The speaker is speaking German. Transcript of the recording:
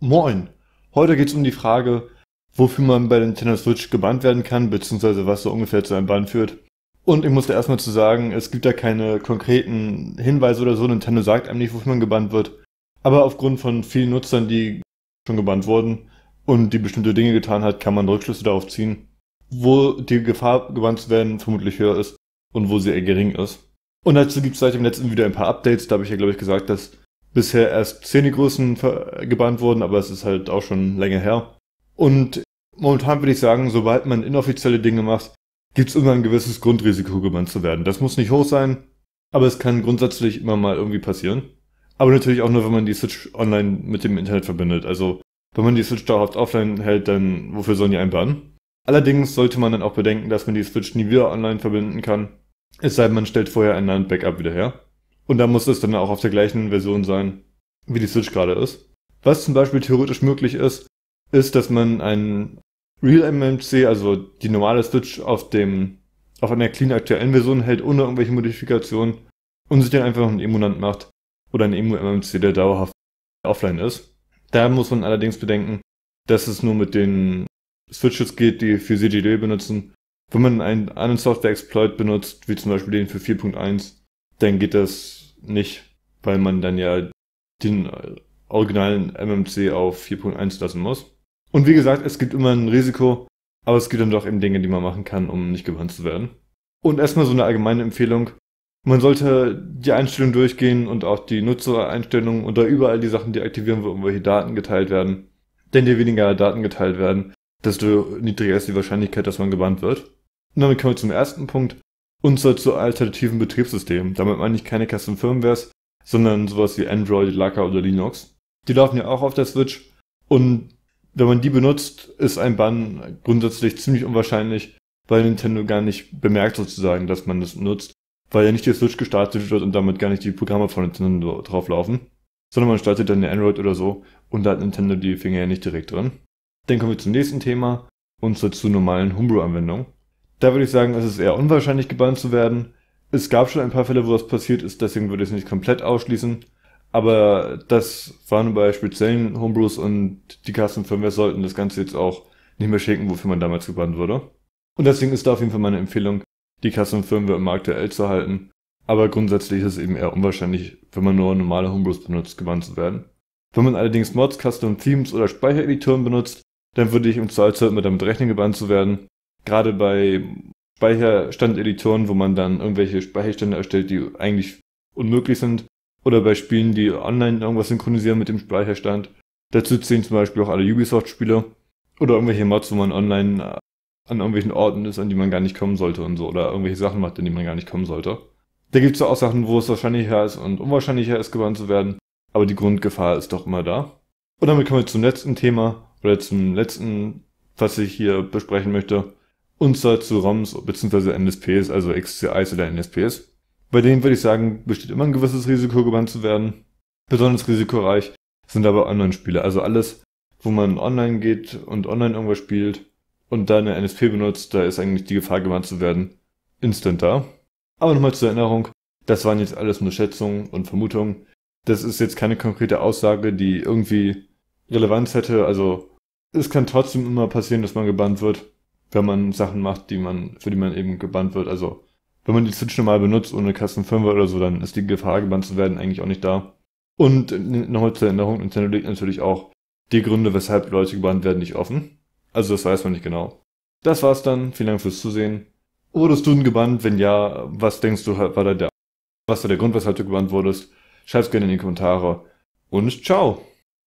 Moin! Heute geht es um die Frage, wofür man bei der Nintendo Switch gebannt werden kann, beziehungsweise was so ungefähr zu einem Bann führt. Und ich muss da erstmal zu sagen, es gibt da keine konkreten Hinweise oder so, Nintendo sagt einem nicht, wofür man gebannt wird. Aber aufgrund von vielen Nutzern, die schon gebannt wurden und die bestimmte Dinge getan hat, kann man Rückschlüsse darauf ziehen, wo die Gefahr, gebannt zu werden, vermutlich höher ist und wo sie eher gering ist. Und dazu gibt es seit dem letzten Video ein paar Updates, da habe ich ja glaube ich gesagt, dass bisher erst Szenegrößen gebannt wurden, aber es ist halt auch schon länger her. Und momentan würde ich sagen, sobald man inoffizielle Dinge macht, gibt es immer ein gewisses Grundrisiko, gebannt zu werden. Das muss nicht hoch sein, aber es kann grundsätzlich immer mal irgendwie passieren. Aber natürlich auch nur, wenn man die Switch online mit dem Internet verbindet. Also, wenn man die Switch dauerhaft offline hält, dann wofür sollen die einen bannen? Allerdings sollte man dann auch bedenken, dass man die Switch nie wieder online verbinden kann. Es sei denn, man stellt vorher ein LAN-Backup wieder her. Und da muss es dann auch auf der gleichen Version sein, wie die Switch gerade ist. Was zum Beispiel theoretisch möglich ist, ist, dass man ein Real MMC, also die normale Switch auf dem, auf einer clean aktuellen Version hält, ohne irgendwelche Modifikationen und sich dann einfach noch einen Emulant macht oder einen Emu MMC, der dauerhaft offline ist. Da muss man allerdings bedenken, dass es nur mit den Switches geht, die für CGD benutzen. Wenn man einen anderen Software-Exploit benutzt, wie zum Beispiel den für 4.1, dann geht das nicht, weil man dann ja den originalen MMC auf 4.1 lassen muss. Und wie gesagt, es gibt immer ein Risiko, aber es gibt dann doch eben Dinge, die man machen kann, um nicht gebannt zu werden. Und erstmal so eine allgemeine Empfehlung. Man sollte die Einstellungen durchgehen und auch die Nutzereinstellungen und da überall die Sachen die aktivieren, wo irgendwelche Daten geteilt werden. Denn je weniger Daten geteilt werden, desto niedriger ist die Wahrscheinlichkeit, dass man gebannt wird. Und damit kommen wir zum ersten Punkt und so zu alternativen Betriebssystemen. Damit meine ich keine Custom Firmwares, sondern sowas wie Android, Laka oder Linux. Die laufen ja auch auf der Switch und wenn man die benutzt, ist ein Bann grundsätzlich ziemlich unwahrscheinlich, weil Nintendo gar nicht bemerkt sozusagen, dass man das nutzt, weil ja nicht die Switch gestartet wird und damit gar nicht die Programme von Nintendo drauflaufen, sondern man startet dann eine Android oder so und da hat Nintendo die Finger ja nicht direkt drin. Dann kommen wir zum nächsten Thema und zwar zu normalen homebrew anwendungen da würde ich sagen, es ist eher unwahrscheinlich, gebannt zu werden. Es gab schon ein paar Fälle, wo das passiert ist, deswegen würde ich es nicht komplett ausschließen. Aber das waren bei speziellen Homebrews und die Custom-Firmware sollten das Ganze jetzt auch nicht mehr schenken, wofür man damals gebannt wurde. Und deswegen ist da auf jeden Fall meine Empfehlung, die Custom-Firmware immer aktuell zu halten. Aber grundsätzlich ist es eben eher unwahrscheinlich, wenn man nur normale Homebrews benutzt, gebannt zu werden. Wenn man allerdings Mods, Custom-Themes oder Speichereditoren benutzt, dann würde ich im Zweifelsfall immer damit rechnen, gebannt zu werden gerade bei Speicherstandeditoren, wo man dann irgendwelche Speicherstände erstellt, die eigentlich unmöglich sind, oder bei Spielen, die online irgendwas synchronisieren mit dem Speicherstand. Dazu zählen zum Beispiel auch alle Ubisoft-Spiele oder irgendwelche Mods, wo man online äh, an irgendwelchen Orten ist, an die man gar nicht kommen sollte und so, oder irgendwelche Sachen macht, an die man gar nicht kommen sollte. Da gibt es auch Sachen, wo es wahrscheinlicher ist und unwahrscheinlicher ist, gebannt zu werden, aber die Grundgefahr ist doch immer da. Und damit kommen wir zum letzten Thema, oder zum letzten, was ich hier besprechen möchte, und zwar zu ROMs bzw. NSPs, also XCIs oder NSPs. Bei denen würde ich sagen, besteht immer ein gewisses Risiko, gebannt zu werden. Besonders risikoreich sind aber Online-Spiele. Also alles, wo man online geht und online irgendwas spielt und dann eine NSP benutzt, da ist eigentlich die Gefahr, gebannt zu werden, instant da. Aber nochmal zur Erinnerung, das waren jetzt alles nur Schätzungen und Vermutungen. Das ist jetzt keine konkrete Aussage, die irgendwie Relevanz hätte. Also es kann trotzdem immer passieren, dass man gebannt wird wenn man Sachen macht, die man, für die man eben gebannt wird. Also wenn man die Switch normal benutzt, ohne Custom Firmware oder so, dann ist die Gefahr, gebannt zu werden, eigentlich auch nicht da. Und äh, nochmal zur Erinnerung, Nintendo legt natürlich auch die Gründe, weshalb Leute gebannt werden, nicht offen. Also das weiß man nicht genau. Das war's dann. Vielen Dank fürs Zusehen. Wurdest du denn gebannt? Wenn ja, was denkst du, war da der, was war der Grund, weshalb du gebannt wurdest? Schreib's gerne in die Kommentare. Und ciao!